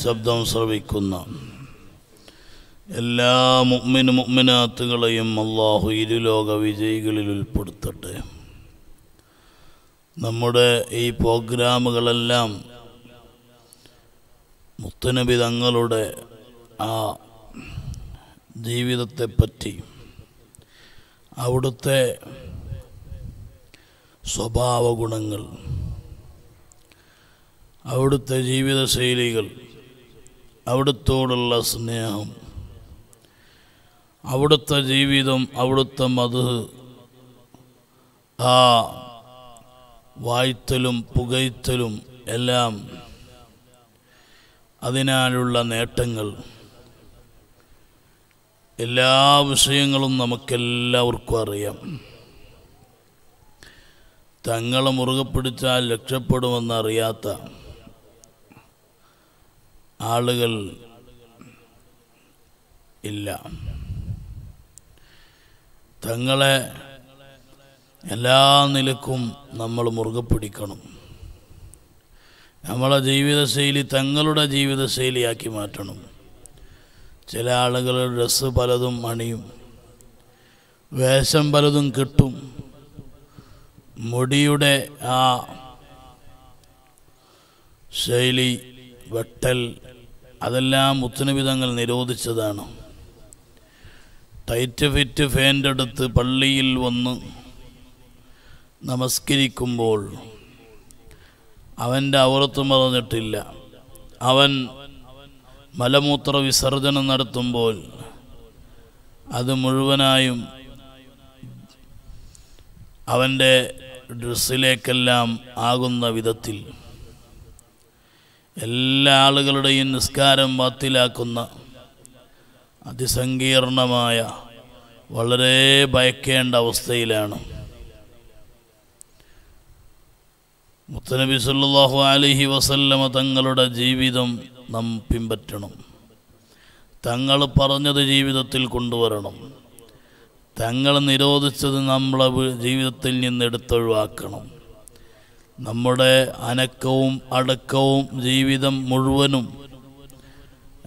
ശബ്ദം ശ്രവിക്കുന്ന എല്ലാ മുഗ്മിന് മുഗ്മിനാത്തുകളെയും അള്ളാഹു ഇരുലോക വിജയികളിൽ ഉൾപ്പെടുത്തട്ടെ നമ്മുടെ ഈ പ്രോഗ്രാമുകളെല്ലാം മുത്തനബി തങ്ങളുടെ ആ ജീവിതത്തെപ്പറ്റി അവിടുത്തെ സ്വഭാവ ഗുണങ്ങൾ അവിടുത്തെ ജീവിതശൈലികൾ അവിടുത്തോടുള്ള സ്നേഹം അവിടുത്തെ ജീവിതം അവിടുത്തെ മത് ആ വായ്ത്തലും പുകയ്ത്തലും എല്ലാം അതിനാലുള്ള നേട്ടങ്ങൾ എല്ലാ വിഷയങ്ങളും നമുക്കെല്ലാവർക്കും അറിയാം തങ്ങളെ മുറുകെ പിടിച്ചാൽ രക്ഷപ്പെടുമെന്നറിയാത്ത ആളുകൾ ഇല്ല തങ്ങളെ എല്ലാ നിലക്കും നമ്മൾ മുറുകെ പിടിക്കണം നമ്മളെ ജീവിതശൈലി തങ്ങളുടെ ജീവിതശൈലിയാക്കി മാറ്റണം ചില ആളുകൾ ഡ്രസ്സ് പലതും അണിയും വേഷം പലതും കിട്ടും മുടിയുടെ ആ ശൈലി വെട്ടൽ അതെല്ലാം തങ്ങൾ നിരോധിച്ചതാണ് ടൈറ്റ് ഫിറ്റ് ഫാൻ്റെ അടുത്ത് പള്ളിയിൽ വന്ന് നമസ്കരിക്കുമ്പോൾ അവൻ്റെ അവറത്ത് മറന്നിട്ടില്ല അവൻ മലമൂത്ര വിസർജനം നടത്തുമ്പോൾ അത് മുഴുവനായും അവൻ്റെ ഡ്രസ്സിലേക്കെല്ലാം ആകുന്ന വിധത്തിൽ എല്ലാ ആളുകളുടെയും നിസ്കാരം വാത്തിലാക്കുന്ന അതിസങ്കീർണമായ വളരെ ഭയക്കേണ്ട അവസ്ഥയിലാണ് മുത്തനബി സല്ലാഹു അലഹി വസല്ലമ തങ്ങളുടെ ജീവിതം നാം പിൻപറ്റണം തങ്ങൾ പറഞ്ഞത് ജീവിതത്തിൽ കൊണ്ടുവരണം തങ്ങൾ നിരോധിച്ചത് നമ്മളെ ജീവിതത്തിൽ നിന്ന് എടുത്തൊഴിവാക്കണം നമ്മുടെ അനക്കവും അടക്കവും ജീവിതം മുഴുവനും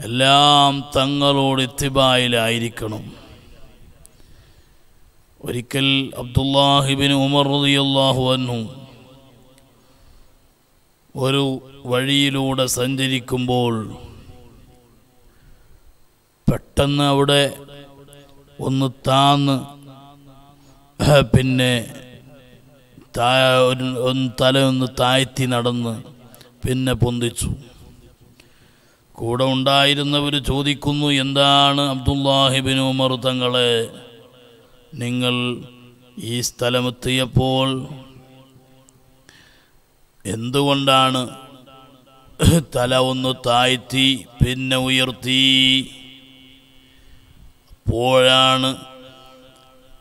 എല്ലാം തങ്ങളോട് ഇത്തിബായിലായിരിക്കണം ഒരിക്കൽ അബ്ദുല്ലാഹിബിൻ ഉമർ റതിയല്ലാഹു അന്നു ഒരു വഴിയിലൂടെ സഞ്ചരിക്കുമ്പോൾ പെട്ടെന്ന് അവിടെ ഒന്ന് താന്ന് പിന്നെ ഒരു ഒന്ന് തലയൊന്ന് താഴ്ത്തി നടന്ന് പിന്നെ പൊന്തിച്ചു കൂടെ ഉണ്ടായിരുന്നവർ ചോദിക്കുന്നു എന്താണ് അബ്ദുല്ലാഹിബിൻ ഉമർ തങ്ങളെ നിങ്ങൾ ഈ സ്ഥലമെത്തിയപ്പോൾ എന്തുകൊണ്ടാണ് തല ഒന്ന് താഴ്ത്തി പിന്നെ ഉയർത്തി പോഴാണ്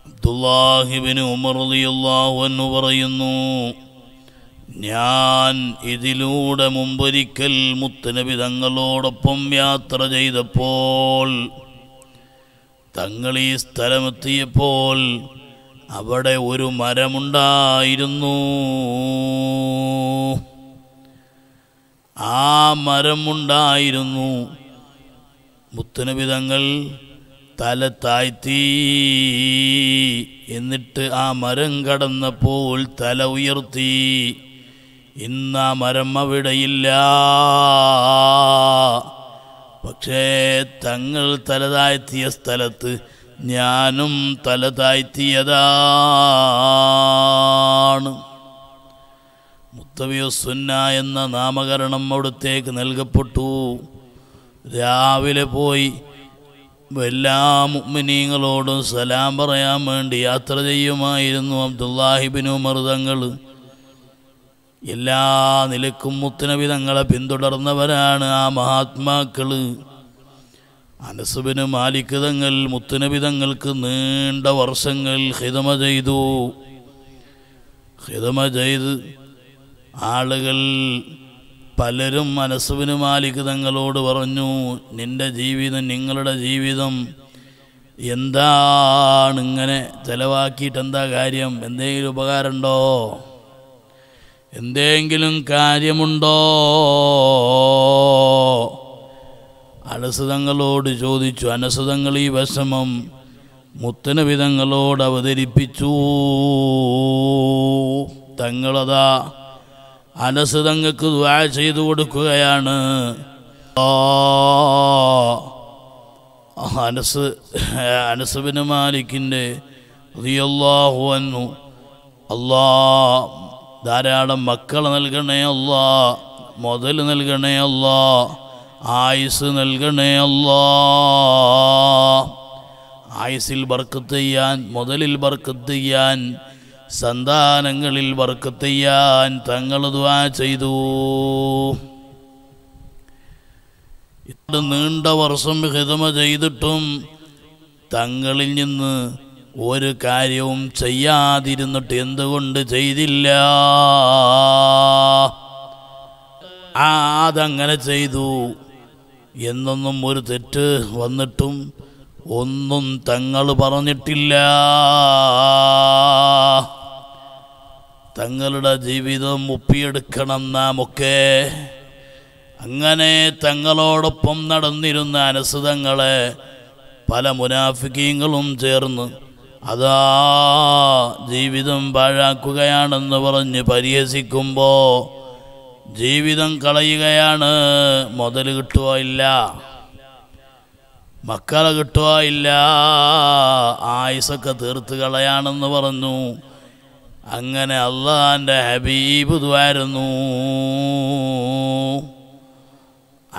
അബ്ദുല്ലാഹിബിന് ഉമർ അലിയുള്ളാഹു എന്ന് പറയുന്നു ഞാൻ ഇതിലൂടെ മുമ്പൊരിക്കൽ മുത്തനബി തങ്ങളോടൊപ്പം യാത്ര ചെയ്തപ്പോൾ തങ്ങൾ ഈ സ്ഥലമെത്തിയപ്പോൾ അവിടെ ഒരു മരമുണ്ടായിരുന്നു ആ മരമുണ്ടായിരുന്നു മുത്തനബി തങ്ങൾ തല എന്നിട്ട് ആ മരം കടന്നപ്പോൾ തല ഉയർത്തി ഇന്ന് ആ മരം അവിടെയില്ല പക്ഷേ തങ്ങൾ തല താഴ്ത്തിയ സ്ഥലത്ത് ഞാനും തല താഴ്ത്തിയതാണ് എന്ന നാമകരണം അവിടുത്തേക്ക് നൽകപ്പെട്ടു രാവിലെ പോയി എല്ലാ മുഗ്മിനീങ്ങളോടും സലാം പറയാൻ വേണ്ടി യാത്ര ചെയ്യുമായിരുന്നു അബ്ദുല്ലാഹിബിനു ഉമർ തങ്ങൾ എല്ലാ നിലക്കും മുത്തനബി തങ്ങളെ പിന്തുടർന്നവരാണ് ആ മഹാത്മാക്കൾ അനസുബിന് മാലിക് തങ്ങൾ മുത്തുനബി തങ്ങൾക്ക് നീണ്ട വർഷങ്ങൾ ഹിതമ ചെയ്തു ഹിതമ ചെയ്ത് ആളുകൾ പലരും മനസ്സുവിന് മാലിക് തങ്ങളോട് പറഞ്ഞു നിൻ്റെ ജീവിതം നിങ്ങളുടെ ജീവിതം എന്താണ് ഇങ്ങനെ ചിലവാക്കിയിട്ട് എന്താ കാര്യം എന്തെങ്കിലും ഉപകാരമുണ്ടോ എന്തെങ്കിലും കാര്യമുണ്ടോ അനസുതങ്ങളോട് ചോദിച്ചു അനസുതങ്ങൾ ഈ വിഷമം മുത്തനവിധങ്ങളോട് അവതരിപ്പിച്ചു തങ്ങളതാ അനസ് തങ്ങൾക്ക് ദ്വാ ചെയ്തു കൊടുക്കുകയാണ് അനസ് അനസുബിന് മാലിക്കിൻ്റെ റിയല്ലാഹു വന്നു അല്ലാ ധാരാളം മക്കൾ നൽകണേ അല്ലാ മുതൽ നൽകണേ അല്ലാ ആയുസ് നൽകണേ അല്ലാ ആയുസിൽ ബർക്കത്ത് ചെയ്യാൻ മുതലിൽ ബർക്കത്ത് ചെയ്യാൻ സന്താനങ്ങളിൽ വർക്കത്തെയ്യാൻ തങ്ങൾ ദ്വാ ചെയ്തു ഇത്ര നീണ്ട വർഷം ഹിതമ ചെയ്തിട്ടും തങ്ങളിൽ നിന്ന് ഒരു കാര്യവും ചെയ്യാതിരുന്നിട്ട് എന്തുകൊണ്ട് ചെയ്തില്ല ആ അതങ്ങനെ ചെയ്തു എന്നൊന്നും ഒരു തെറ്റ് വന്നിട്ടും ഒന്നും തങ്ങൾ പറഞ്ഞിട്ടില്ല തങ്ങളുടെ ജീവിതം ഒപ്പിയെടുക്കണം നാമൊക്കെ അങ്ങനെ തങ്ങളോടൊപ്പം നടന്നിരുന്ന അനുസൃതങ്ങളെ പല മുനാഫിക്കീങ്ങളും ചേർന്ന് അതാ ജീവിതം പാഴാക്കുകയാണെന്ന് പറഞ്ഞ് പരിഹസിക്കുമ്പോൾ ജീവിതം കളയുകയാണ് മുതൽ കിട്ടുകയില്ല മക്കളെ ഇല്ല ആയുസൊക്കെ തീർത്ത് കളയാണെന്ന് പറഞ്ഞു അങ്ങനെ അള്ളാഹാൻ്റെ ഹബീബ് ദ്വാരുന്നു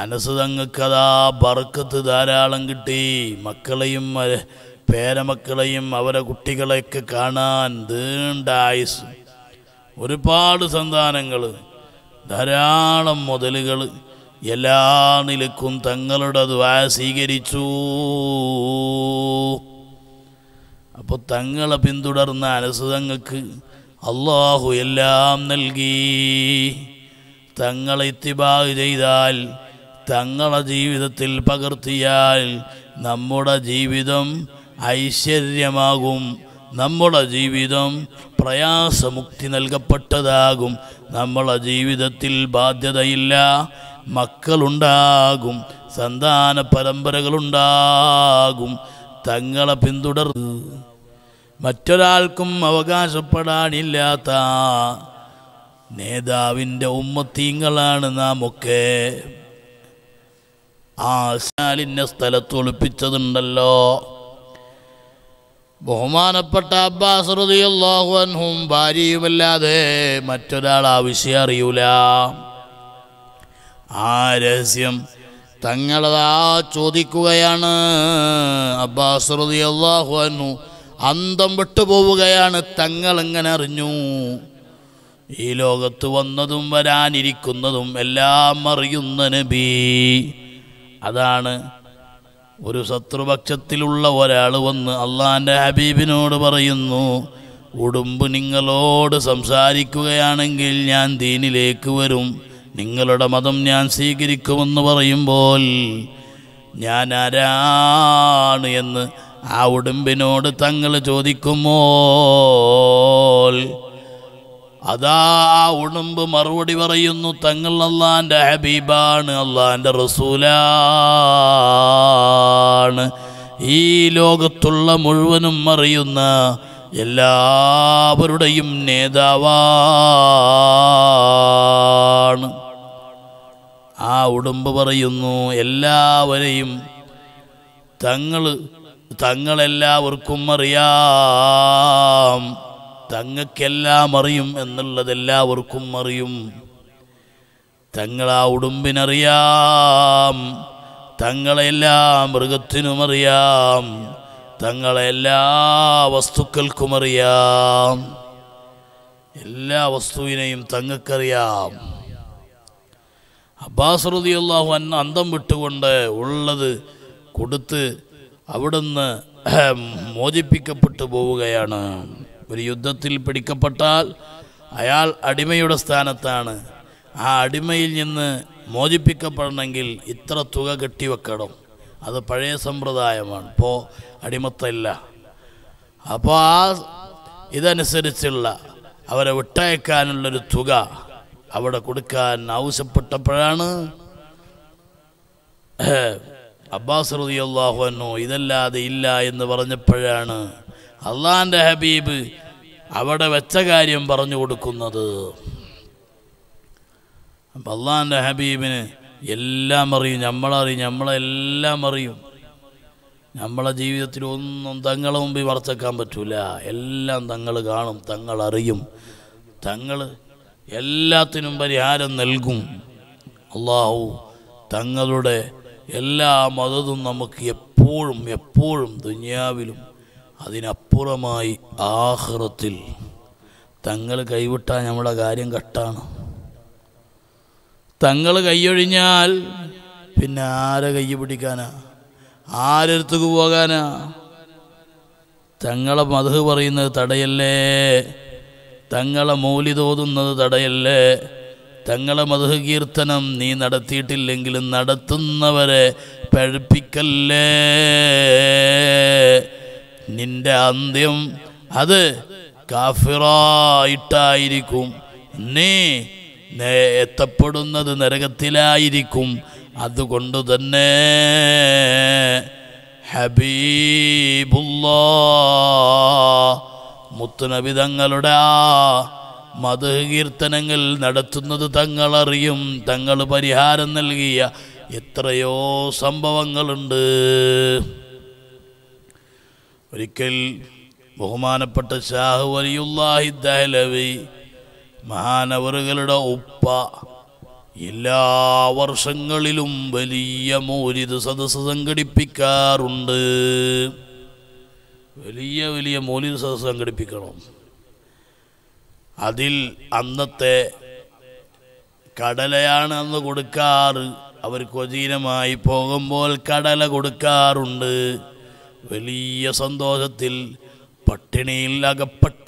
അനസ് തങ്ങൾക്കതാ ബർക്കത്ത് ധാരാളം കിട്ടി മക്കളെയും പേരമക്കളെയും അവരെ കുട്ടികളെയൊക്കെ കാണാൻ നീണ്ട ആയുസ് ഒരുപാട് സന്താനങ്ങൾ ധാരാളം മുതലുകൾ എല്ലാ നിലക്കും തങ്ങളുടെ ദ്വാ സ്വീകരിച്ചു അപ്പോൾ തങ്ങളെ പിന്തുടർന്ന അനസുതങ്ങൾക്ക് അള്ളാഹു എല്ലാം നൽകി തങ്ങളെ ഇത്തിബാഗ് ചെയ്താൽ തങ്ങളെ ജീവിതത്തിൽ പകർത്തിയാൽ നമ്മുടെ ജീവിതം ഐശ്വര്യമാകും നമ്മുടെ ജീവിതം പ്രയാസമുക്തി നൽകപ്പെട്ടതാകും നമ്മളെ ജീവിതത്തിൽ ബാധ്യതയില്ല മക്കളുണ്ടാകും സന്താന പരമ്പരകളുണ്ടാകും തങ്ങളെ പിന്തുടർന്ന് മറ്റൊരാൾക്കും അവകാശപ്പെടാനില്ലാത്ത നേതാവിൻ്റെ ഉമ്മത്തീങ്ങളാണ് നാം ഒക്കെ ആ സ്ഥലത്ത് ഒളിപ്പിച്ചതുണ്ടല്ലോ ബഹുമാനപ്പെട്ട അബ്ബാസ് റതിയല്ലാഹു ഭാര്യയുമല്ലാതെ മറ്റൊരാൾ ആവശ്യം അറിയൂല ആ രഹസ്യം തങ്ങളതാ ചോദിക്കുകയാണ് അബ്ബാസ് റതിയല്ലാഹു അൻഹു അന്തം വിട്ടുപോവുകയാണ് തങ്ങൾ എങ്ങനെ അറിഞ്ഞു ഈ ലോകത്ത് വന്നതും വരാനിരിക്കുന്നതും എല്ലാം അറിയുന്ന നബി അതാണ് ഒരു ശത്രുപക്ഷത്തിലുള്ള ഒരാൾ വന്ന് അള്ളാൻ്റെ ഹബീബിനോട് പറയുന്നു ഉടുമ്പ് നിങ്ങളോട് സംസാരിക്കുകയാണെങ്കിൽ ഞാൻ ദീനിലേക്ക് വരും നിങ്ങളുടെ മതം ഞാൻ സ്വീകരിക്കുമെന്ന് പറയുമ്പോൾ ഞാൻ ആരാണ് എന്ന് ആ ഉടുമ്പിനോട് തങ്ങൾ ചോദിക്കുമ്പോൾ അതാ ആ ഉടുമ്പ് മറുപടി പറയുന്നു തങ്ങൾ അള്ളാൻ്റെ ഹബീബാണ് അള്ളാൻ്റെ റസൂലാണ് ഈ ലോകത്തുള്ള മുഴുവനും അറിയുന്ന എല്ലാവരുടെയും നേതാവാണ് ആ ഉടുമ്പ് പറയുന്നു എല്ലാവരെയും തങ്ങള് തങ്ങളെല്ലാവർക്കും അറിയാം തങ്ങൾക്കെല്ലാം അറിയും എന്നുള്ളതെല്ലാവർക്കും അറിയും തങ്ങളാ ഉടുമ്പിനറിയാം തങ്ങളെല്ലാ മൃഗത്തിനും അറിയാം തങ്ങളെല്ലാ വസ്തുക്കൾക്കും അറിയാം എല്ലാ വസ്തുവിനെയും തങ്ങൾക്കറിയാം അബ്ബാസ് റതിയല്ലാഹു അന്ന് അന്തം വിട്ടുകൊണ്ട് ഉള്ളത് കൊടുത്ത് അവിടുന്ന് മോചിപ്പിക്കപ്പെട്ടു പോവുകയാണ് ഒരു യുദ്ധത്തിൽ പിടിക്കപ്പെട്ടാൽ അയാൾ അടിമയുടെ സ്ഥാനത്താണ് ആ അടിമയിൽ നിന്ന് മോചിപ്പിക്കപ്പെടണമെങ്കിൽ ഇത്ര തുക കെട്ടിവെക്കണം അത് പഴയ സമ്പ്രദായമാണ് ഇപ്പോൾ അടിമത്തല്ല അപ്പോൾ ആ ഇതനുസരിച്ചുള്ള അവരെ വിട്ടയക്കാനുള്ളൊരു തുക അവിടെ കൊടുക്കാൻ ആവശ്യപ്പെട്ടപ്പോഴാണ് അബ്ബാസ് അള്ളാഹു അന്നു ഇതല്ലാതെ ഇല്ല എന്ന് പറഞ്ഞപ്പോഴാണ് അള്ളാൻ്റെ ഹബീബ് അവിടെ വെച്ച കാര്യം പറഞ്ഞു കൊടുക്കുന്നത് അപ്പം അള്ളാൻ്റെ ഹബീബിന് എല്ലാം അറിയും നമ്മളറിയും നമ്മളെല്ലാം അറിയും നമ്മളെ ജീവിതത്തിൽ ഒന്നും തങ്ങളെ മുമ്പിൽ വറച്ചേക്കാൻ പറ്റൂല എല്ലാം തങ്ങൾ കാണും തങ്ങൾ അറിയും തങ്ങൾ എല്ലാത്തിനും പരിഹാരം നൽകും അള്ളാഹു തങ്ങളുടെ എല്ലാ മതതും നമുക്ക് എപ്പോഴും എപ്പോഴും ദുനിയാവിലും അതിനപ്പുറമായി ആഹ്റത്തിൽ തങ്ങൾ കൈവിട്ടാൽ നമ്മുടെ കാര്യം കട്ടാണ് തങ്ങൾ കൈയൊഴിഞ്ഞാൽ പിന്നെ ആരെ കൈ പിടിക്കാനാ ആരടുത്തേക്ക് പോകാനാ തങ്ങളെ മധു പറയുന്നത് തടയല്ലേ തങ്ങളെ മൂലി തോതുന്നത് തടയല്ലേ തങ്ങളെ മധുകീർത്തനം നീ നടത്തിയിട്ടില്ലെങ്കിലും നടത്തുന്നവരെ പഴപ്പിക്കല്ലേ നിന്റെ അന്ത്യം അത് കാഫിറായിട്ടായിരിക്കും നീ എത്തപ്പെടുന്നത് നരകത്തിലായിരിക്കും അതുകൊണ്ട് തന്നെ ഹബീബുല്ലാ മുത്തുനബി തങ്ങളുടെ ആ മധുകീർത്തനങ്ങൾ നടത്തുന്നത് തങ്ങളറിയും തങ്ങൾ പരിഹാരം നൽകിയ എത്രയോ സംഭവങ്ങളുണ്ട് ഒരിക്കൽ ബഹുമാനപ്പെട്ട ഷാഹു അലിയുല്ലാഹി ദഹലവി മഹാനവറുകളുടെ ഉപ്പ എല്ലാ വർഷങ്ങളിലും വലിയ മോരിത് സദസ്സ് സംഘടിപ്പിക്കാറുണ്ട് വലിയ വലിയ മോലിത് സദസ്സ് സംഘടിപ്പിക്കണം അതിൽ അന്നത്തെ കടലയാണ് അന്ന് കൊടുക്കാറ് അവർ കൊചീനമായി പോകുമ്പോൾ കടല കൊടുക്കാറുണ്ട് വലിയ സന്തോഷത്തിൽ പട്ടിണിയിൽ അകപ്പെട്ട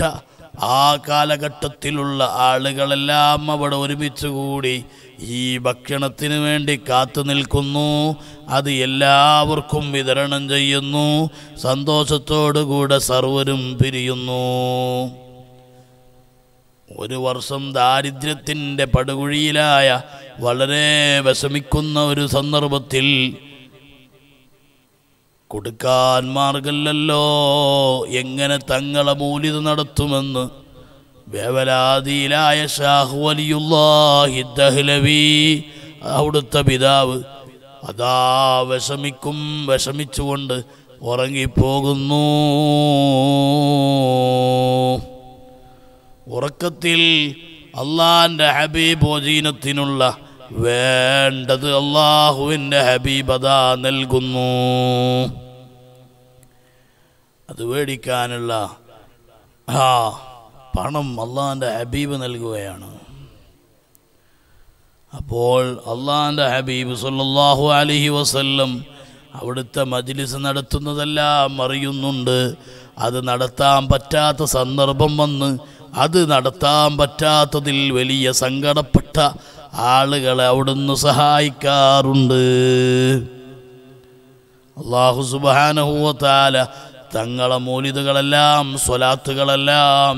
ആ കാലഘട്ടത്തിലുള്ള ആളുകളെല്ലാം അവിടെ ഒരുമിച്ച് കൂടി ഈ ഭക്ഷണത്തിന് വേണ്ടി കാത്തു നിൽക്കുന്നു അത് എല്ലാവർക്കും വിതരണം ചെയ്യുന്നു സന്തോഷത്തോടുകൂടെ സർവരും പിരിയുന്നു ഒരു വർഷം ദാരിദ്ര്യത്തിൻ്റെ പടുകുഴിയിലായ വളരെ വിഷമിക്കുന്ന ഒരു സന്ദർഭത്തിൽ കൊടുക്കാൻ മാർഗല്ലല്ലോ എങ്ങനെ തങ്ങളെ മൂല്യത നടത്തുമെന്ന് വേവലാതിയിലായ ഷാഹു അവിടുത്തെ പിതാവ് അതാ വിഷമിക്കും വിഷമിച്ചുകൊണ്ട് ഉറങ്ങിപ്പോകുന്നു ഉറക്കത്തിൽ അള്ളാൻ്റെ ഹബീബോജീനത്തിനുള്ള വേണ്ടത് അള്ളാഹുവിൻ്റെ ഹബീബത നൽകുന്നു അത് മേടിക്കാനുള്ള ആ പണം അള്ളാഹൻ്റെ ഹബീബ് നൽകുകയാണ് അപ്പോൾ അള്ളാഹൻ്റെ ഹബീബ് സല്ലാഹു അലഹി വസല്ലം അവിടുത്തെ മജ്ലിസ് നടത്തുന്നതെല്ലാം അറിയുന്നുണ്ട് അത് നടത്താൻ പറ്റാത്ത സന്ദർഭം വന്ന് അത് നടത്താൻ പറ്റാത്തതിൽ വലിയ സങ്കടപ്പെട്ട ആളുകളെ അവിടുന്ന് സഹായിക്കാറുണ്ട് അള്ളാഹു സുബാനഹൂത്താല തങ്ങളെ മൂലിതകളെല്ലാം സ്വലാത്തുകളെല്ലാം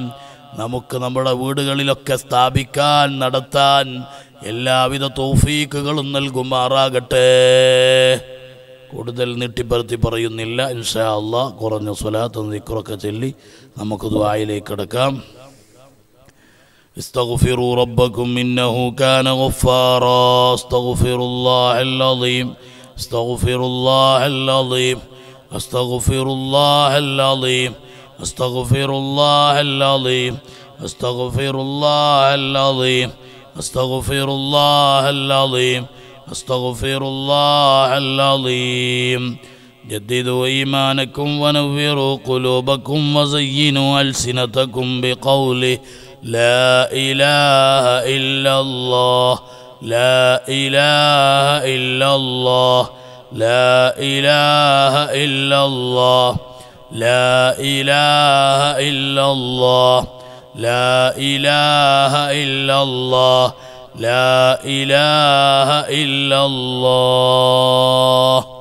നമുക്ക് നമ്മുടെ വീടുകളിലൊക്കെ സ്ഥാപിക്കാൻ നടത്താൻ എല്ലാവിധ തോഫീക്കുകളും നൽകുമാറാകട്ടെ കൂടുതൽ നീട്ടിപ്പരത്തി പറയുന്നില്ല ഇൻഷാ അള്ളാഹ് കുറഞ്ഞ സ്വലാത്ത് നിക്കുറൊക്കെ ചൊല്ലി നമുക്ക് ദ്വായിലേക്ക് കിടക്കാം استغفروا ربكم إنه كان غفارا استغفر الله العظيم استغفر الله العظيم استغفر الله العظيم استغفر الله العظيم استغفر الله العظيم استغفر الله العظيم استغفر الله العظيم جددوا إيمانكم ونوروا قلوبكم وزينوا ألسنتكم بقوله لا اله الا الله لا اله الا الله لا اله الا الله لا اله الا الله لا اله الا الله لا اله الا الله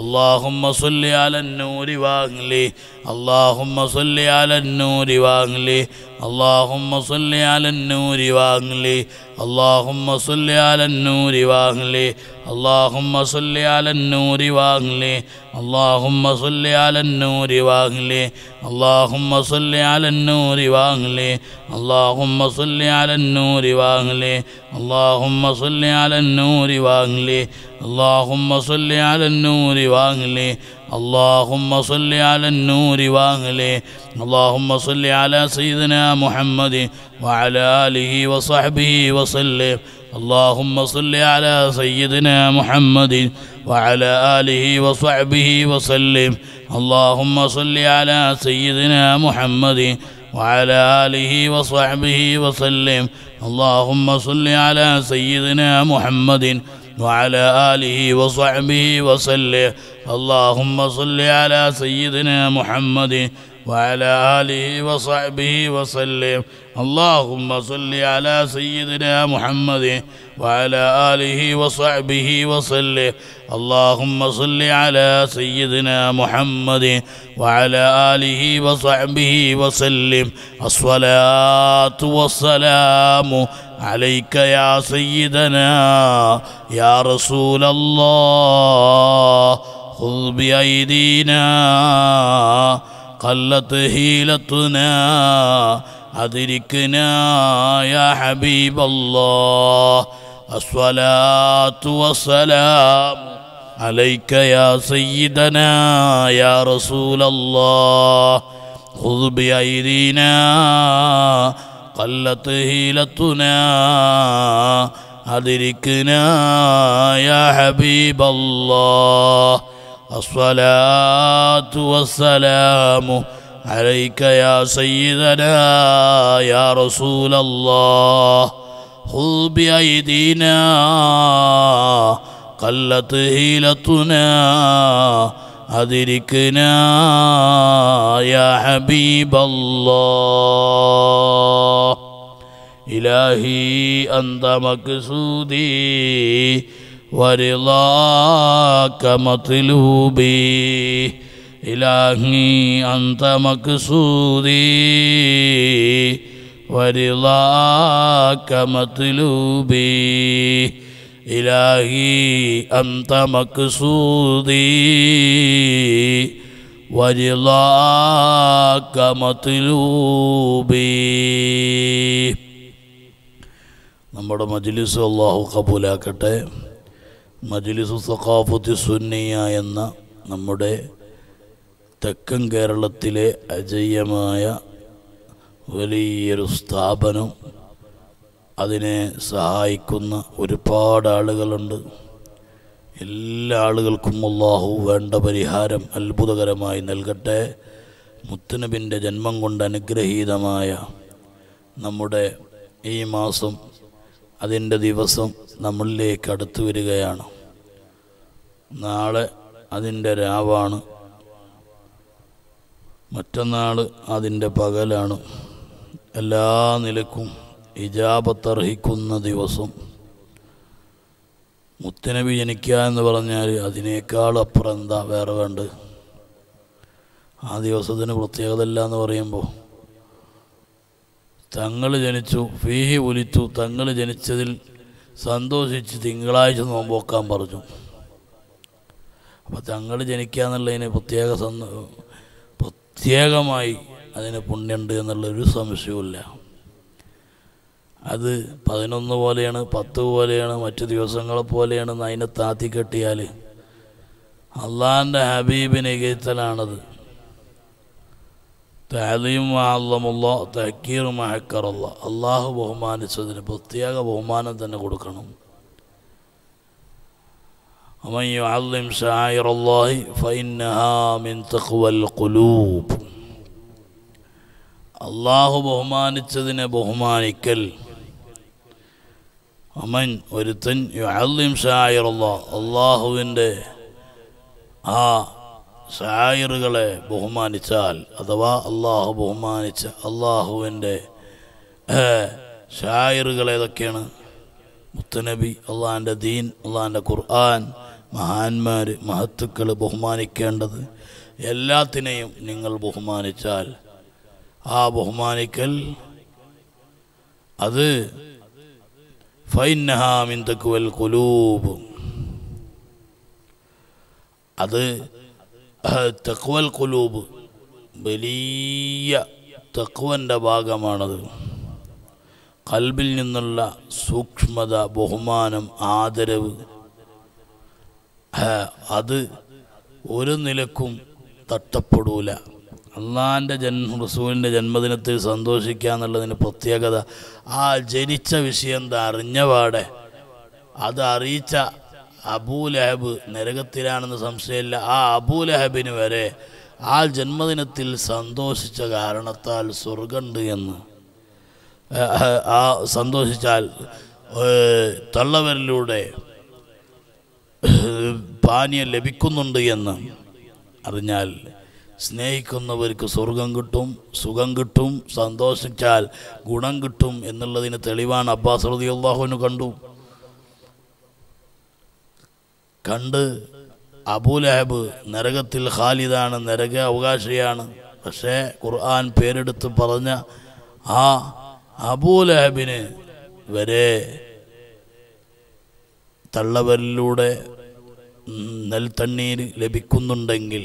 اللهم صل على النور واغلي اللهم صل على النور واغلي اللهم صل على النور واغلي اللهم صل على النور واغلي اللهم صل على النور واغلي اللهم صل على النور واغلي اللهم صل على النور واغلي اللهم صل على النور واغلي اللهم صل على النور واغلي اللهم صل على النور وأهله اللهم صل على النور وأهله اللهم صل على سيدنا محمد وعلى آله وصحبه وسلم اللهم صل على سيدنا محمد وعلى آله وصحبه وسلم اللهم صل على سيدنا محمد وعلى آله وصحبه وسلم اللهم صل على سيدنا محمد وعلى آله وصحبه وسلم اللهم صل على سيدنا محمد وعلى آله وصحبه وسلم اللهم صل على سيدنا محمد وعلى آله وصحبه وسلم اللهم صل على سيدنا محمد وعلى آله وصحبه وسلم الصلاة والسلام عليك يا سيدنا يا رسول الله خذ بأيدينا قلت هيلتنا أدركنا يا حبيب الله الصلاة والسلام عليك يا سيدنا يا رسول الله خذ بأيدينا قلت هيلتنا أدركنا يا حبيب الله الصلاة والسلام عليك يا سيدنا يا رسول الله خذ بأيدينا قلت هيلتنا أدركنا يا حبيب الله إلهي أنت مقصودي ورضاك مطلوبي إلهي أنت مقصودي ورضاك مطلوبي إلهي أنت مقصودي ورضاك مطلوبي നമ്മുടെ മജ്ലിസ് അള്ളാഹു കബൂലാക്കട്ടെ മജ്ലിസു സഖാഫത്തി സുന്നിയ എന്ന നമ്മുടെ തെക്കൻ കേരളത്തിലെ അജയ്യമായ വലിയൊരു സ്ഥാപനം അതിനെ സഹായിക്കുന്ന ഒരുപാട് ആളുകളുണ്ട് എല്ലാ ആളുകൾക്കും അള്ളാഹു വേണ്ട പരിഹാരം അത്ഭുതകരമായി നൽകട്ടെ മുത്തനബിൻ്റെ ജന്മം കൊണ്ട് അനുഗ്രഹീതമായ നമ്മുടെ ഈ മാസം അതിൻ്റെ ദിവസം നമ്മളിലേക്ക് അടുത്തു വരികയാണ് നാളെ അതിൻ്റെ രാവാണ് മറ്റന്നാൾ അതിൻ്റെ പകലാണ് എല്ലാ നിലക്കും ഇജാപത്തർഹിക്കുന്ന ദിവസം മുത്തനബി ജനിക്കുക എന്ന് പറഞ്ഞാൽ അതിനേക്കാൾ അപ്പുറം എന്താ വേറെ വേണ്ട ആ ദിവസത്തിന് പ്രത്യേകത എന്ന് പറയുമ്പോൾ തങ്ങൾ ജനിച്ചു ഫീഹി ഒലിച്ചു തങ്ങൾ ജനിച്ചതിൽ സന്തോഷിച്ച് തിങ്കളാഴ്ച നോമ്പോക്കാൻ പറഞ്ഞു അപ്പോൾ തങ്ങൾ ജനിക്കുക എന്നുള്ളതിന് പ്രത്യേക സന്ദ പ്രത്യേകമായി അതിന് പുണ്യമുണ്ട് എന്നുള്ളൊരു സംശയവുമില്ല അത് പതിനൊന്ന് പോലെയാണ് പത്ത് പോലെയാണ് മറ്റു ദിവസങ്ങളെ പോലെയാണ് അതിനെ താത്തി കെട്ടിയാൽ അള്ളാഹാൻ്റെ ഹബീബിനെ ഇകഴ്ത്തലാണത് താലീം അള്ളമുള്ള തക്കീർ മഹക്കറുള്ള അള്ളാഹു ബഹുമാനിച്ചതിന് പ്രത്യേക ബഹുമാനം തന്നെ കൊടുക്കണം ومن يعلم شعائر الله فإنها من تقوى القلوب الله بهمان تذن بهمان كل ومن ورتن يعلم شعائر الله الله ويند ها شعائر غلا بهمان تال أذوا الله بهمان تال الله ويند ها شعائر غلا ذكينا متنبي الله عند دين الله عند قرآن الله മഹാന്മാർ മഹത്തുക്കൾ ബഹുമാനിക്കേണ്ടത് എല്ലാത്തിനെയും നിങ്ങൾ ബഹുമാനിച്ചാൽ ആ ബഹുമാനിക്കൽ അത് ഫൈനഹാമിന്തക്കുവൽ കുലൂബ് അത് തക്വൽ കുലൂബ് വലിയ തക്വൻ്റെ ഭാഗമാണത് കൽബിൽ നിന്നുള്ള സൂക്ഷ്മത ബഹുമാനം ആദരവ് അത് ഒരു നിലക്കും തട്ടപ്പെടൂല അള്ളാൻ്റെ ജന്മ റസൂലിൻ്റെ ജന്മദിനത്തിൽ സന്തോഷിക്കുക എന്നുള്ളതിന് പ്രത്യേകത ആ ജനിച്ച വിഷയം അറിഞ്ഞപാടെ അത് അറിയിച്ച അബൂലഹബ് നരകത്തിലാണെന്ന് സംശയമില്ല ആ അബൂലഹബിന് വരെ ആ ജന്മദിനത്തിൽ സന്തോഷിച്ച കാരണത്താൽ സ്വർഗുണ്ട് എന്ന് ആ സന്തോഷിച്ചാൽ തള്ളവരിലൂടെ പാനീയം ലഭിക്കുന്നുണ്ട് എന്ന് അറിഞ്ഞാൽ സ്നേഹിക്കുന്നവർക്ക് സ്വർഗം കിട്ടും സുഖം കിട്ടും സന്തോഷിച്ചാൽ ഗുണം കിട്ടും എന്നുള്ളതിന് തെളിവാണ് അബ്ബാസ് റതി അള്ളാഹുവിന് കണ്ടു കണ്ട് അബൂലഹബ് നരകത്തിൽ ഖാലിദാണ് നരക അവകാശിയാണ് പക്ഷേ ഖുർആൻ പേരെടുത്ത് പറഞ്ഞ ആ അബൂലഹബിന് വരെ തള്ളവരിലൂടെ നെൽത്തണ്ണീര് ലഭിക്കുന്നുണ്ടെങ്കിൽ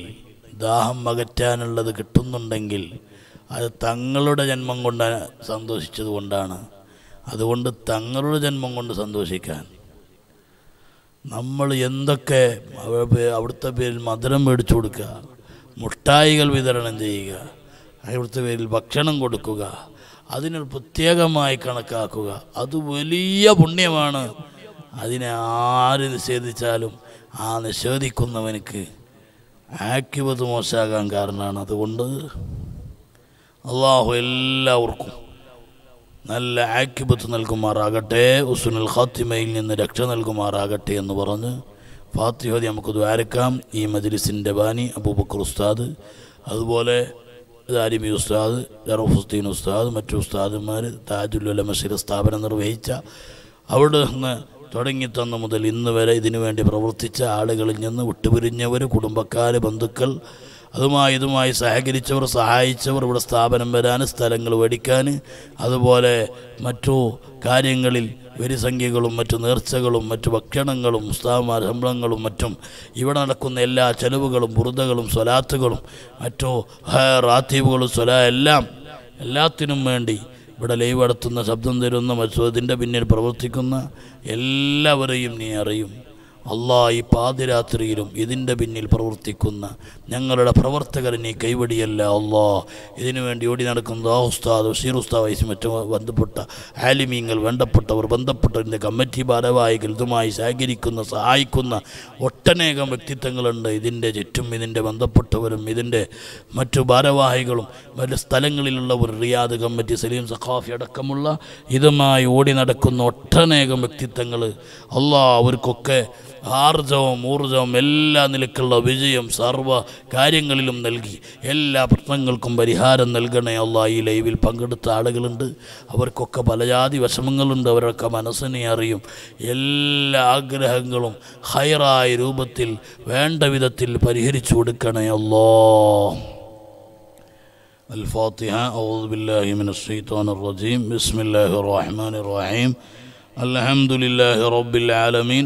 ദാഹം അകറ്റാനുള്ളത് കിട്ടുന്നുണ്ടെങ്കിൽ അത് തങ്ങളുടെ ജന്മം കൊണ്ട് സന്തോഷിച്ചത് കൊണ്ടാണ് അതുകൊണ്ട് തങ്ങളുടെ ജന്മം കൊണ്ട് സന്തോഷിക്കാൻ നമ്മൾ എന്തൊക്കെ അവിടുത്തെ പേരിൽ മധുരം മേടിച്ചു കൊടുക്കുക മുട്ടായികൾ വിതരണം ചെയ്യുക അവിടുത്തെ പേരിൽ ഭക്ഷണം കൊടുക്കുക അതിനൊരു പ്രത്യേകമായി കണക്കാക്കുക അത് വലിയ പുണ്യമാണ് അതിനെ ആര് നിഷേധിച്ചാലും ആ നിഷേധിക്കുന്നവനക്ക് ആക്കിവത് മോശമാകാൻ കാരണമാണ് അതുകൊണ്ട് അള്ളാഹു എല്ലാവർക്കും നല്ല ആക്യുപത്ത് നൽകുമാറാകട്ടെ ഉസുനുൽ ഖാത്തിമയിൽ നിന്ന് രക്ഷ നൽകുമാറാകട്ടെ എന്ന് പറഞ്ഞ് ഫാത്തിഹോദി നമുക്ക് ദ്വാരക്കാം ഈ മജ്ലിസിൻ്റെ ബാനി അബൂബക്കർ ഉസ്താദ് അതുപോലെ ദാരിമി ഉസ്താദ് ജറഫുസ്തീൻ ഉസ്താദ് മറ്റു ഉസ്താദുമാർ താജുൽ മഷീർ സ്ഥാപനം നിർവഹിച്ച അവിടെ നിന്ന് തുടങ്ങിത്തന്നു മുതൽ ഇന്ന് വരെ ഇതിനുവേണ്ടി പ്രവർത്തിച്ച ആളുകളിൽ നിന്ന് വിട്ടുപിരിഞ്ഞവർ കുടുംബക്കാർ ബന്ധുക്കൾ അതുമായി ഇതുമായി സഹകരിച്ചവർ സഹായിച്ചവർ ഇവിടെ സ്ഥാപനം വരാൻ സ്ഥലങ്ങൾ മേടിക്കാൻ അതുപോലെ മറ്റു കാര്യങ്ങളിൽ വരിസംഖ്യകളും മറ്റു നേർച്ചകളും മറ്റു ഭക്ഷണങ്ങളും ഉസ്താവുമാർ ശമ്പളങ്ങളും മറ്റും ഇവിടെ നടക്കുന്ന എല്ലാ ചെലവുകളും ബുറുതകളും സ്വലാത്തുകളും മറ്റു റാത്തീവുകളും സ്വല എല്ലാം എല്ലാത്തിനും വേണ്ടി ഇവിടെ ലൈവ് നടത്തുന്ന ശബ്ദം തരുന്ന മത്സവത്തിൻ്റെ പിന്നിൽ പ്രവർത്തിക്കുന്ന എല്ലാവരെയും നീ അറിയും അള്ളാ ഈ പാതിരാത്രിയിലും ഇതിൻ്റെ പിന്നിൽ പ്രവർത്തിക്കുന്ന ഞങ്ങളുടെ പ്രവർത്തകർ നീ കൈവടിയല്ല അള്ളാ ഇതിനുവേണ്ടി ഓടി നടക്കുന്ന ഉസ്താദ് ബഷീർ ഉസ്താദ് വൈസ് മറ്റും ബന്ധപ്പെട്ട ആലിമീങ്ങൾ വേണ്ടപ്പെട്ടവർ ബന്ധപ്പെട്ടതിൻ്റെ കമ്മിറ്റി ഭാരവാഹികൾ ഇതുമായി സഹകരിക്കുന്ന സഹായിക്കുന്ന ഒട്ടനേകം വ്യക്തിത്വങ്ങളുണ്ട് ഇതിൻ്റെ ചുറ്റും ഇതിൻ്റെ ബന്ധപ്പെട്ടവരും ഇതിൻ്റെ മറ്റു ഭാരവാഹികളും സ്ഥലങ്ങളിലുള്ള സ്ഥലങ്ങളിലുള്ളവർ റിയാദ് കമ്മിറ്റി സലീം സഖാഫി അടക്കമുള്ള ഇതുമായി ഓടി നടക്കുന്ന ഒട്ടനേകം വ്യക്തിത്വങ്ങൾ അള്ളാ അവർക്കൊക്കെ ആർജവും ഊർജവും എല്ലാ നിലക്കുള്ള വിജയം സർവ്വ കാര്യങ്ങളിലും നൽകി എല്ലാ പ്രശ്നങ്ങൾക്കും പരിഹാരം നൽകണേ ഉള്ള ഈ ലൈവിൽ പങ്കെടുത്ത ആളുകളുണ്ട് അവർക്കൊക്കെ ജാതി വിഷമങ്ങളുണ്ട് അവരൊക്കെ മനസ്സിനെ അറിയും എല്ലാ ആഗ്രഹങ്ങളും ഹയറായ രൂപത്തിൽ വേണ്ട വിധത്തിൽ പരിഹരിച്ചു കൊടുക്കണേ ഉള്ളോ الفاتحة أعوذ بالله من الشيطان الرجيم بسم الله الرحمن الرحيم الحمد لله رب العالمين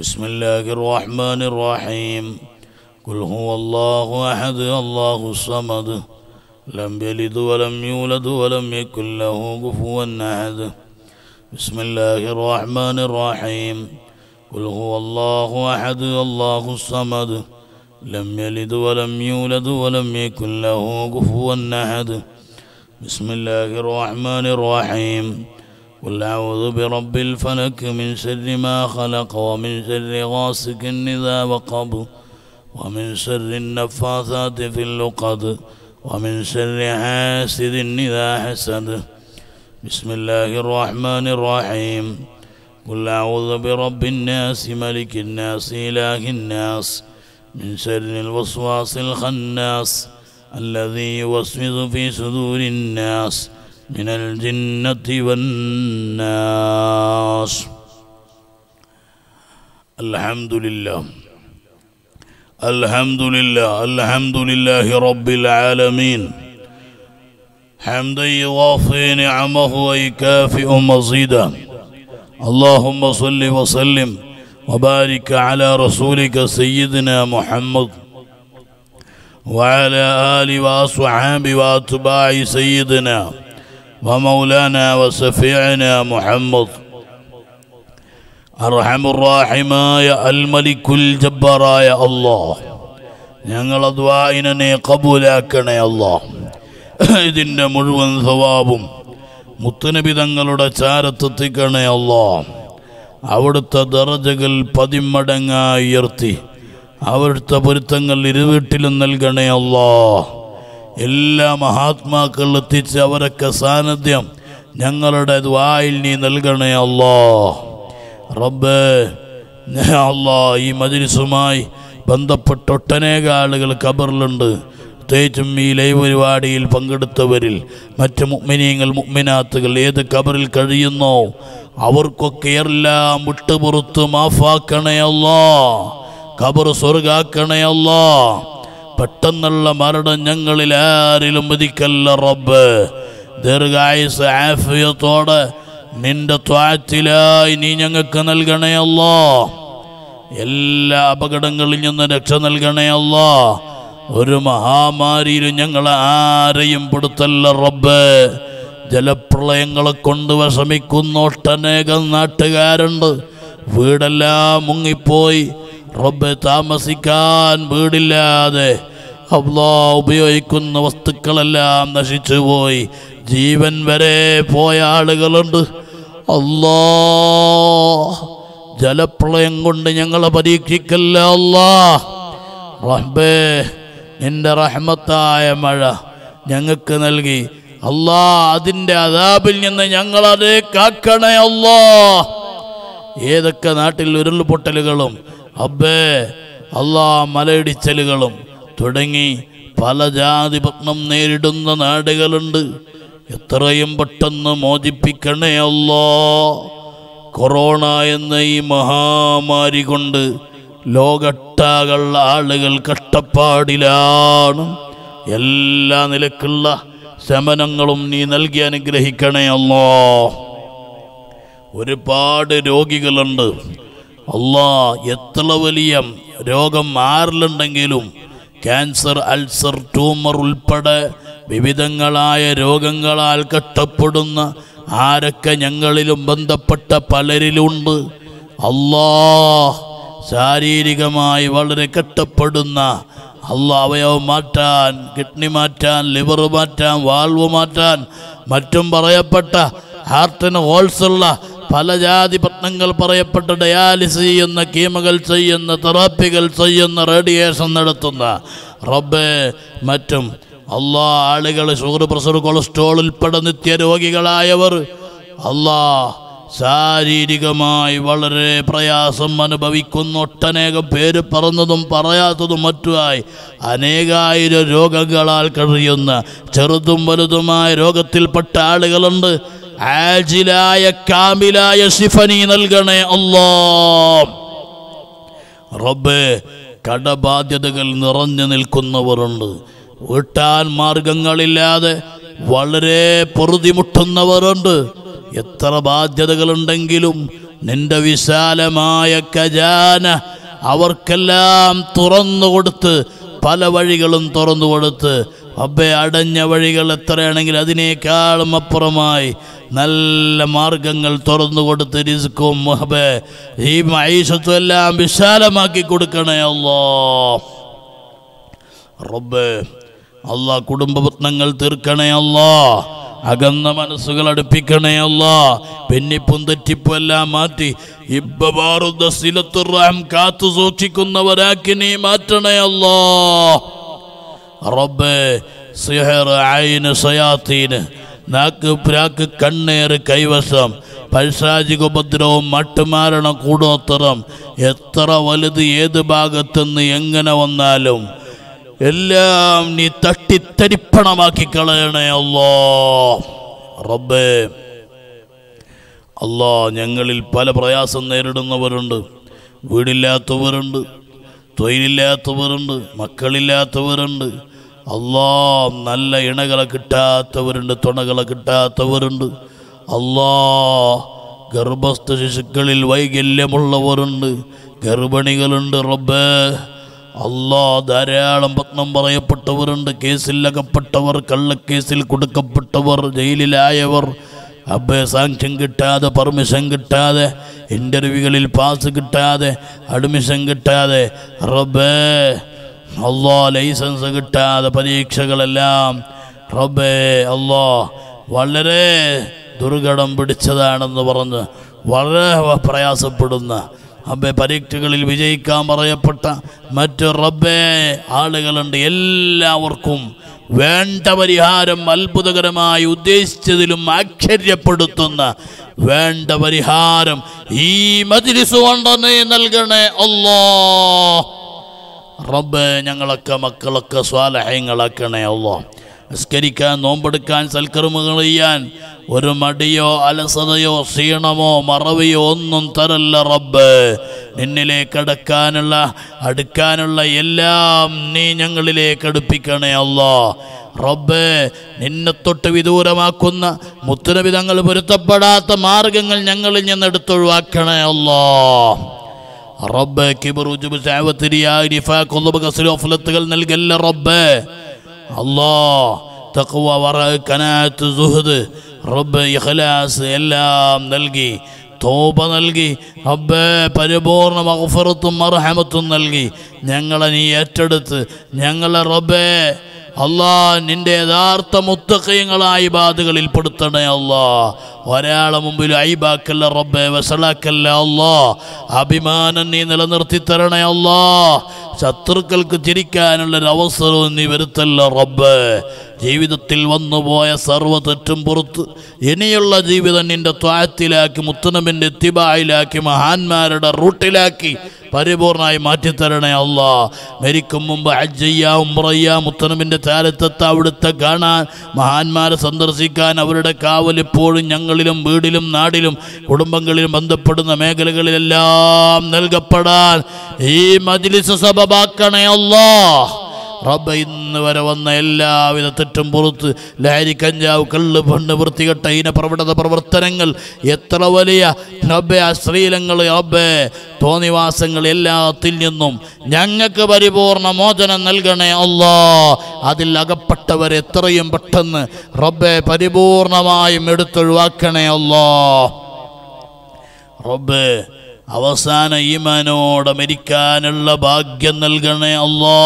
بسم الله الرحمن الرحيم قل هو الله أحد الله الصمد لم يلد ولم يولد ولم يكن له كفوا أحد بسم الله الرحمن الرحيم قل هو الله أحد الله الصمد لم يلد ولم يولد ولم يكن له كفوا أحد بسم الله الرحمن الرحيم قل أعوذ برب الفلك من شر ما خلق ومن شر غاسق إذا وقب ومن شر النفاثات في اللقد ومن شر حاسد إذا حسد بسم الله الرحمن الرحيم قل أعوذ برب الناس ملك الناس إله الناس من شر الوسواس الخناس الذي يوسوس في صدور الناس من الجنة والناس الحمد لله الحمد لله الحمد لله رب العالمين حمدا يوافي نعمه ويكافئ مزيدا اللهم صل وسلم وبارك على رسولك سيدنا محمد وعلى آل وأصحاب وأتباع سيدنا ومولانا وصفيعنا محمد അർഹം റാഹിമായ അൽ മലിക്കുൽ ജബ്ബറായ അള്ളാ ഞങ്ങൾ അദ്വായിനെ കബൂലാക്കണേ അള്ളാ ഇതിൻ്റെ മുഴുവൻ സ്വഭാവും മുത്തനബി തങ്ങളുടെ ചാരത്തെത്തിക്കണേ അള്ളാ അവിടുത്തെ ദറജകൾ പതിമടങ്ങായി ഉയർത്തി അവിടുത്തെ പൊരുത്തങ്ങൾ ഇരുവീട്ടിലും നൽകണേ അള്ളാ എല്ലാ മഹാത്മാക്കളിൽ എത്തിച്ച് അവരൊക്കെ സാന്നിധ്യം ഞങ്ങളുടെ വായിൽ നീ നൽകണേ അല്ലോ റബ്ബേ അല്ലോ ഈ മജിലിസുമായി ബന്ധപ്പെട്ട ഒട്ടനേക ആളുകൾ ഖബറിലുണ്ട് പ്രത്യേകിച്ചും ഈ ലൈവ് പരിപാടിയിൽ പങ്കെടുത്തവരിൽ മറ്റ് മുഗ്മിനീങ്ങൾ മുഗ്മിനാത്തുകൾ ഏത് ഖബറിൽ കഴിയുന്നോ അവർക്കൊക്കെ എല്ലാം വിട്ടുപുറത്ത് മാഫാക്കണേ അല്ലോ ഖബർ സ്വർഗാക്കണേ അല്ലോ പെട്ടെന്നുള്ള മരണം ഞങ്ങളിൽ ആരിലും മതിക്കല്ല റബ്ബ് ദീർഘായുസ് ആഫിയത്തോടെ നിന്റെ ത്വാറ്റിലായി നീ ഞങ്ങൾക്ക് നൽകണയല്ലോ എല്ലാ അപകടങ്ങളിൽ നിന്ന് രക്ഷ നൽകണയല്ലോ ഒരു മഹാമാരിയിലും ഞങ്ങൾ ആരെയും പെടുത്തല്ല റബ്ബ് ജലപ്രളയങ്ങളെ കൊണ്ട് വിഷമിക്കുന്ന ഒട്ടനേകം നാട്ടുകാരുണ്ട് വീടെല്ലാം മുങ്ങിപ്പോയി റബ്ബ് താമസിക്കാൻ വീടില്ലാതെ അള്ളാ ഉപയോഗിക്കുന്ന വസ്തുക്കളെല്ലാം നശിച്ചുപോയി ജീവൻ വരെ പോയ ആളുകളുണ്ട് അള്ളാ ജലപ്രളയം കൊണ്ട് ഞങ്ങളെ പരീക്ഷിക്കല്ല അല്ലാ റഹ്ബേ നിന്റെ റഹ്മത്തായ മഴ ഞങ്ങൾക്ക് നൽകി അല്ലാ അതിൻ്റെ അതാപിൽ നിന്ന് അതേ കാക്കണേ അല്ലാ ഏതൊക്കെ നാട്ടിൽ ഉരുൾപൊട്ടലുകളും അബ്ബേ അല്ലാ മലയിടിച്ചലുകളും തുടങ്ങി പല ജാതി പത്നം നേരിടുന്ന നാടുകളുണ്ട് എത്രയും പെട്ടെന്ന് മോചിപ്പിക്കണേ അല്ലോ കൊറോണ എന്ന ഈ മഹാമാരി കൊണ്ട് ലോകട്ടാകൾ ആളുകൾ കഷ്ടപ്പാടിലാണ് എല്ലാ നിലക്കുള്ള ശമനങ്ങളും നീ നൽകി അനുഗ്രഹിക്കണേ അല്ലോ ഒരുപാട് രോഗികളുണ്ട് അല്ലാ എത്ര വലിയ രോഗം മാറിലുണ്ടെങ്കിലും ക്യാൻസർ അൾസർ ട്യൂമർ ഉൾപ്പെടെ വിവിധങ്ങളായ രോഗങ്ങളാൽ കഷ്ടപ്പെടുന്ന ആരൊക്കെ ഞങ്ങളിലും ബന്ധപ്പെട്ട പലരിലുണ്ട് അല്ലാ ശാരീരികമായി വളരെ കഷ്ടപ്പെടുന്ന അല്ല അവയവ മാറ്റാൻ കിഡ്നി മാറ്റാൻ ലിവർ മാറ്റാൻ വാൾവ് മാറ്റാൻ മറ്റും പറയപ്പെട്ട ഹാർട്ടിന് ഹോൾസുള്ള പല ജാതി പത്നങ്ങൾ പറയപ്പെട്ട ഡയാലിസ് ചെയ്യുന്ന കീമകൾ ചെയ്യുന്ന തെറാപ്പികൾ ചെയ്യുന്ന റേഡിയേഷൻ നടത്തുന്ന റബ്ബെ മറ്റും അല്ലാ ആളുകൾ ഷുഗർ പ്രഷർ കൊളസ്ട്രോൾ ഉൾപ്പെടെ നിത്യരോഗികളായവർ അല്ലാ ശാരീരികമായി വളരെ പ്രയാസം അനുഭവിക്കുന്ന ഒട്ടനേകം പേര് പറഞ്ഞതും പറയാത്തതും മറ്റുമായി അനേകായിരം രോഗങ്ങളാൽ കഴിയുന്ന ചെറുതും വലുതുമായ രോഗത്തിൽപ്പെട്ട ആളുകളുണ്ട് ആജിലായ കാമിലായ സിഫനി നൽകണേ അല്ലോ റബ്ബേ കടബാധ്യതകൾ നിറഞ്ഞു നിൽക്കുന്നവരുണ്ട് വിട്ടാൻ മാർഗങ്ങളില്ലാതെ വളരെ പൊറുതിമുട്ടുന്നവരുണ്ട് എത്ര ബാധ്യതകളുണ്ടെങ്കിലും നിന്റെ വിശാലമായ ഖജാന അവർക്കെല്ലാം തുറന്നു കൊടുത്ത് പല വഴികളും തുറന്നു കൊടുത്ത് റബ്ബെ അടഞ്ഞ വഴികൾ എത്രയാണെങ്കിൽ അതിനേക്കാളും അപ്പുറമായി നല്ല മാർഗങ്ങൾ തുറന്നു കൊടുത്ത് റിസ്ക്കും മുഹബെ ഈ മൈഷത്തും എല്ലാം വിശാലമാക്കി കൊടുക്കണേ അല്ലോ റബ്ബ് കുടുംബ കുടുംബരത്നങ്ങൾ തീർക്കണേ അല്ലോ അകന്ന മനസ്സുകൾ അടുപ്പിക്കണേ അല്ലോ പിന്നിപ്പും തെറ്റിപ്പും എല്ലാം മാറ്റി ഇബ്ബാറുദ്ദ സിലത്തുറാം കാത്തു സൂക്ഷിക്കുന്നവരാക്കി നീ മാറ്റണേ അല്ലോ റബ്ബേ സിഹർ ആയിന് സയാത്തീന് നാക്ക് പ്രാക്ക് കണ്ണേറ് കൈവശം പൈശാചിക ഉപദ്രവം മട്ടുമാരണ കൂടോത്തരം എത്ര വലുത് ഏത് ഭാഗത്തുനിന്ന് എങ്ങനെ വന്നാലും എല്ലാം നീ തട്ടിത്തരിപ്പണമാക്കി കളയണേ അല്ലോ റബ്ബേ അല്ലോ ഞങ്ങളിൽ പല പ്രയാസം നേരിടുന്നവരുണ്ട് വീടില്ലാത്തവരുണ്ട് തൊഴിലില്ലാത്തവരുണ്ട് മക്കളില്ലാത്തവരുണ്ട് ಅಲ್ಲಾ ನಲ್ಲ ಇಣಗಳ കിട്ടാത്തവരുണ്ട് തുണകളെ കിട്ടാത്തവരുണ്ട് അല്ലാ ഗർഭസ്ഥ ശിശുക്കളിൽ വൈകല്യമുള്ളവരുണ്ട് ഗർഭിണികളുണ്ട് റബ്ബേ അല്ലാ ധാരാളം പത്നം പറയപ്പെട്ടവരുണ്ട് കേസിലകപ്പെട്ടവർ കള്ളക്കേസിൽ കൊടുക്കപ്പെട്ടവർ ജയിലിലായവർ അബ്ബേ സാങ്ഷൻ കിട്ടാതെ പെർമിഷൻ കിട്ടാതെ ഇൻ്റർവ്യൂകളിൽ പാസ് കിട്ടാതെ അഡ്മിഷൻ കിട്ടാതെ റബ്ബേ അള്ളാ ലൈസൻസ് കിട്ടാതെ പരീക്ഷകളെല്ലാം റബ്ബേ അള്ളാ വളരെ ദുർഘടം പിടിച്ചതാണെന്ന് പറഞ്ഞ് വളരെ പ്രയാസപ്പെടുന്ന അബ്ബെ പരീക്ഷകളിൽ വിജയിക്കാൻ പറയപ്പെട്ട മറ്റു റബ്ബേ ആളുകളുണ്ട് എല്ലാവർക്കും വേണ്ട പരിഹാരം അത്ഭുതകരമായി ഉദ്ദേശിച്ചതിലും ആശ്ചര്യപ്പെടുത്തുന്ന വേണ്ട പരിഹാരം ഈ മജിലിസ് നൽകണേ അല്ലോ റബ്ബ് ഞങ്ങളൊക്കെ മക്കളൊക്കെ സ്വാലഹ്യങ്ങളാക്കണേ അള്ളോ നിസ്കരിക്കാൻ നോമ്പെടുക്കാൻ സൽക്കർമ്മങ്ങൾ ചെയ്യാൻ ഒരു മടിയോ അലസതയോ ക്ഷീണമോ മറവിയോ ഒന്നും തരല്ല റബ്ബ് നിന്നിലേക്ക് അടുക്കാനുള്ള അടുക്കാനുള്ള എല്ലാം നീ ഞങ്ങളിലേക്ക് അടുപ്പിക്കണേ അള്ളോ റബ്ബ് നിന്നെ തൊട്ട് വിദൂരമാക്കുന്ന മുത്തുനബി പൊരുത്തപ്പെടാത്ത മാർഗങ്ങൾ ഞങ്ങളിൽ നിന്ന് എടുത്തൊഴിവാക്കണേ അള്ളോ തഖ്വ ഇഖ്ലാസ് എല്ലാം നൽകി തോപ നൽകി അബ്ബേ പരിപൂർണ മഹഫറത്തും മർഹമത്തും നൽകി ഞങ്ങളെ നീ ഏറ്റെടുത്ത് ഞങ്ങളെ റബ്ബേ അള്ളാ നിന്റെ യഥാർത്ഥ മുത്തക്കയങ്ങളായി ബാധകളിൽപ്പെടുത്തണേ പെടുത്തണേ അള്ളാ ഒരാളെ മുമ്പിൽ അയിബാക്കല്ല റബ്ബെ വസലാക്കല്ല അല്ലോ അഭിമാനം നീ നിലനിർത്തി തരണേ അല്ലോ ശത്രുക്കൾക്ക് അവസരവും നീ വരുത്തല്ല റബ്ബ് ജീവിതത്തിൽ വന്നുപോയ സർവ്വ തെറ്റും പുറത്ത് ഇനിയുള്ള ജീവിതം നിന്റെ ത്വായത്തിലാക്കി മുത്തനമ്മിൻ്റെ എത്തിബായിലാക്കി മഹാന്മാരുടെ റൂട്ടിലാക്കി പരിപൂർണമായി മാറ്റിത്തരണേ അല്ല മരിക്കും മുമ്പ് അജ്ജയ്യ ഉംറയ്യ മുത്തനമ്മിൻ്റെ ചാരത്തത്ത് അവിടുത്തെ കാണാൻ മഹാന്മാരെ സന്ദർശിക്കാൻ അവരുടെ കാവൽ ഇപ്പോഴും ഞങ്ങൾ കുടുംബങ്ങളിലും വീടിലും നാടിലും കുടുംബങ്ങളിലും ബന്ധപ്പെടുന്ന മേഖലകളിലെല്ലാം നൽകപ്പെടാൻ ഈ മജിലിസ് സഭ ബാക്കണേ അല്ലാ റബ്ബ ഇന്ന് വരെ വന്ന എല്ലാവിധ തെറ്റും പുറത്ത് ലഹരി കഞ്ചാവ് കള്ള് പെണ്ണ് വൃത്തികെട്ട ഇന പ്രവണത പ്രവർത്തനങ്ങൾ എത്ര വലിയ റബ്ബെ അശ്ലീലങ്ങൾ റബ്ബെ തോന്നിവാസങ്ങൾ എല്ലാത്തിൽ നിന്നും ഞങ്ങൾക്ക് പരിപൂർണ മോചനം നൽകണേ അല്ലോ അതിൽ അകപ്പെട്ടവർ എത്രയും പെട്ടെന്ന് റബ്ബെ പരിപൂർണമായും എടുത്തൊഴിവാക്കണേ അല്ലോ റബ്ബെ അവസാന ഈമാനോടെ മരിക്കാനുള്ള ഭാഗ്യം നൽകണേ അള്ളാ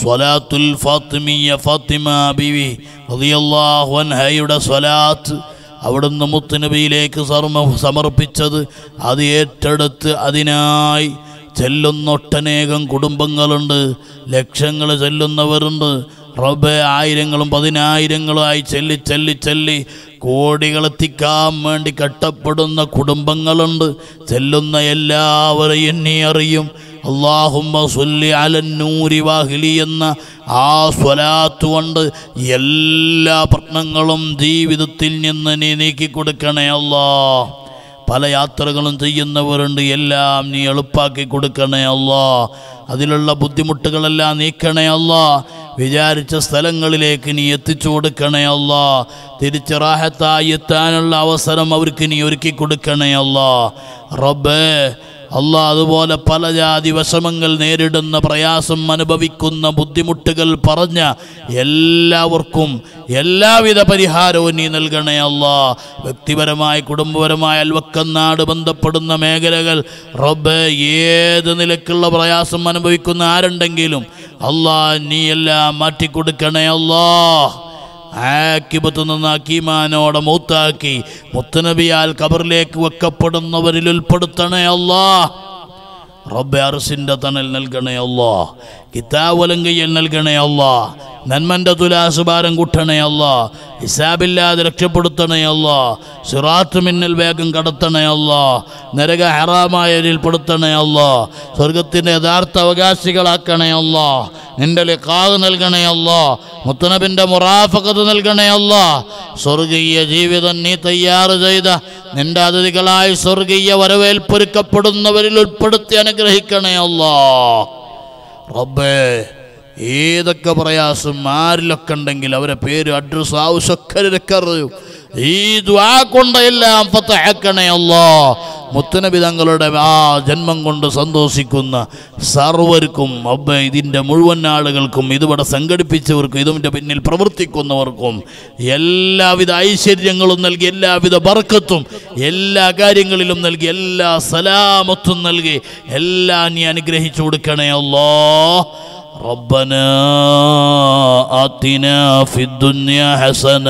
സ്വലാത്തുൽ ഫാത്തിമിയ ഫാത്തിമ ബിവി റതിയല്ലാഹുൻഹയുടെ സ്വലാത്ത് അവിടുന്ന് മുത്തുനബിയിലേക്ക് സർമ്മ സമർപ്പിച്ചത് അത് ഏറ്റെടുത്ത് അതിനായി ചെല്ലുന്ന ഒട്ടനേകം കുടുംബങ്ങളുണ്ട് ലക്ഷങ്ങൾ ചെല്ലുന്നവരുണ്ട് റബ്ബ് ആയിരങ്ങളും പതിനായിരങ്ങളുമായി ചെല്ലി ചെല്ലി ചെല്ലി കോടികളെത്തിക്കാൻ വേണ്ടി കെട്ടപ്പെടുന്ന കുടുംബങ്ങളുണ്ട് ചെല്ലുന്ന എല്ലാവരെയും നീ അറിയും അള്ളാഹുമ്മ സുല്ലി അലന്നൂരി വാഹിലി എന്ന ആ സ്വലാത്ത് കൊണ്ട് എല്ലാ പ്രശ്നങ്ങളും ജീവിതത്തിൽ നിന്ന് നീ നീക്കി കൊടുക്കണേ അള്ളാഹ് പല യാത്രകളും ചെയ്യുന്നവരുണ്ട് എല്ലാം നീ എളുപ്പാക്കി കൊടുക്കണേ അല്ലോ അതിലുള്ള ബുദ്ധിമുട്ടുകളെല്ലാം നീക്കണേ അല്ലോ വിചാരിച്ച സ്ഥലങ്ങളിലേക്ക് നീ എത്തിച്ചു കൊടുക്കണേ അല്ലോ റാഹത്തായി എത്താനുള്ള അവസരം അവർക്ക് നീ ഒരുക്കി കൊടുക്കണേ അല്ലോ റബ്ബേ അല്ല അതുപോലെ പല ജാതി വിഷമങ്ങൾ നേരിടുന്ന പ്രയാസം അനുഭവിക്കുന്ന ബുദ്ധിമുട്ടുകൾ പറഞ്ഞ എല്ലാവർക്കും എല്ലാവിധ പരിഹാരവും നീ നൽകണേ അള്ളാ വ്യക്തിപരമായി കുടുംബപരമായ അൽവക്കനാട് ബന്ധപ്പെടുന്ന മേഖലകൾ റബ്ബ് ഏത് നിലക്കുള്ള പ്രയാസം അനുഭവിക്കുന്ന ആരുണ്ടെങ്കിലും അള്ളാ നീ എല്ലാം മാറ്റിക്കൊടുക്കണേ അള്ളാ ആക്കിപത്ത് നന്നാക്കി മാനോടെ മൂത്താക്കി മുത്തനബിയാൽ കബറിലേക്ക് വെക്കപ്പെടുന്നവരിൽ ഉൾപ്പെടുത്തണേ അള്ളാഹ് റബ്ബെ അർസിൻ്റെ തണൽ നൽകണേ അല്ലോ കിതാവലങ്കയ്യൽ നൽകണേ അല്ലോ നന്മൻ്റെ തുലാസുഭാരം കുട്ടണേ അല്ലോ ഹിസാബില്ലാതെ രക്ഷപ്പെടുത്തണേ അല്ലോ സിറാത്ത് മിന്നൽ വേഗം കടത്തണേ അല്ലോ നരക ഹറാമായരിൽ പെടുത്തണേ അല്ലോ സ്വർഗത്തിൻ്റെ യഥാർത്ഥ അവകാശികളാക്കണേ നിൻ്റെ ലിഖാവ് നൽകണേ അല്ലോ മുത്തനബിൻ്റെ മുറാഫകത് നൽകണേ അല്ലോ സ്വർഗീയ ജീവിതം നീ തയ്യാറ് ചെയ്ത നിന്റെ അതിഥികളായി സ്വർഗീയ വരവേൽപ്പൊരുക്കപ്പെടുന്നവരിൽ ഉൾപ്പെടുത്തി അനുഗ്രഹിക്കണേ അല്ലോ റബ്ബേ ഏതൊക്കെ പ്രയാസം ആരിലൊക്കെ ഉണ്ടെങ്കിൽ അവരെ പേര് അഡ്രസ്സ് ആവശ്യമൊക്കെ അറിയും ഈ ദ്വാ കൊണ്ടെല്ലാം ഫത്തഹക്കണേ അല്ലോ മുത്തനബി തങ്ങളുടെ ആ ജന്മം കൊണ്ട് സന്തോഷിക്കുന്ന സർവർക്കും അബ്ബ ഇതിൻ്റെ മുഴുവൻ ആളുകൾക്കും ഇതുവിടെ സംഘടിപ്പിച്ചവർക്കും ഇതിൻ്റെ പിന്നിൽ പ്രവർത്തിക്കുന്നവർക്കും എല്ലാവിധ ഐശ്വര്യങ്ങളും നൽകി എല്ലാവിധ ബർക്കത്തും എല്ലാ കാര്യങ്ങളിലും നൽകി എല്ലാ സലാമത്തും നൽകി എല്ലാം നീ അനുഗ്രഹിച്ചു കൊടുക്കണേ അല്ലാഹ് റബ്ബനാ ആതിനാ ഫിദ്ദുനിയാ ഹസന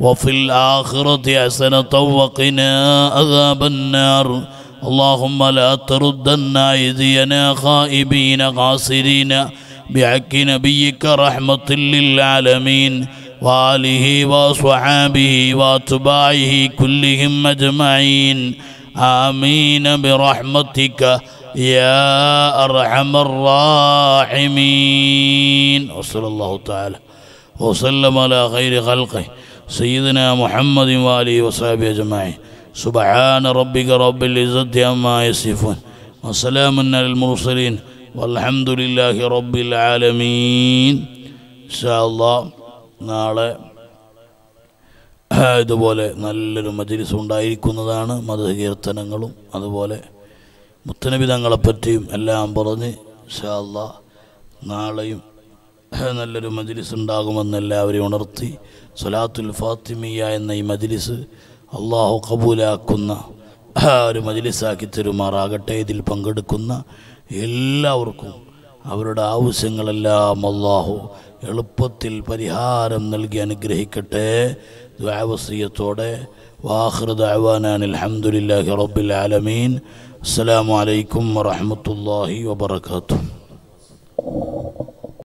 وفي الآخرة حسنة وقنا عذاب النار اللهم لا تردن أيدينا خائبين قاصرين بحق نبيك رحمة للعالمين وآله وصحابه وأتباعه كلهم أجمعين آمين برحمتك يا أرحم الراحمين وصلى الله تعالى وسلم على خير خلقه سيدنا محمد وآله وصحبه أجمعين سبحان ربك رب العزة عما يصفون وسلام على المرسلين والحمد لله رب العالمين إن شاء الله നാളെ ഇതുപോലെ നല്ലൊരു മജിലിസ് ഉണ്ടായിരിക്കുന്നതാണ് മതകീർത്തനങ്ങളും അതുപോലെ മുത്തനബി തങ്ങളെപ്പറ്റിയും എല്ലാം പറഞ്ഞ് ഷാല്ല നാളെയും നല്ലൊരു മജ്ലിസ് ഉണ്ടാകുമെന്ന് എല്ലാവരെയും ഉണർത്തി സൊലാത്തുൽ ഫാത്തിമിയ എന്ന ഈ മജ്ലിസ് അള്ളാഹു കബൂലാക്കുന്ന ഒരു മജ്ലിസാക്കി തരുമാറാകട്ടെ ഇതിൽ പങ്കെടുക്കുന്ന എല്ലാവർക്കും അവരുടെ ആവശ്യങ്ങളെല്ലാം അള്ളാഹു എളുപ്പത്തിൽ പരിഹാരം നൽകി അനുഗ്രഹിക്കട്ടെ ദ്വാവസ്രീയത്തോടെ വാഹൃദാൻ അലഹമുല്ലാഹി റബ്ബിൽ ആലമീൻ അസ്സാം വലൈക്കും വറഹമത്തല്ലാഹി വബർക്കാത്തു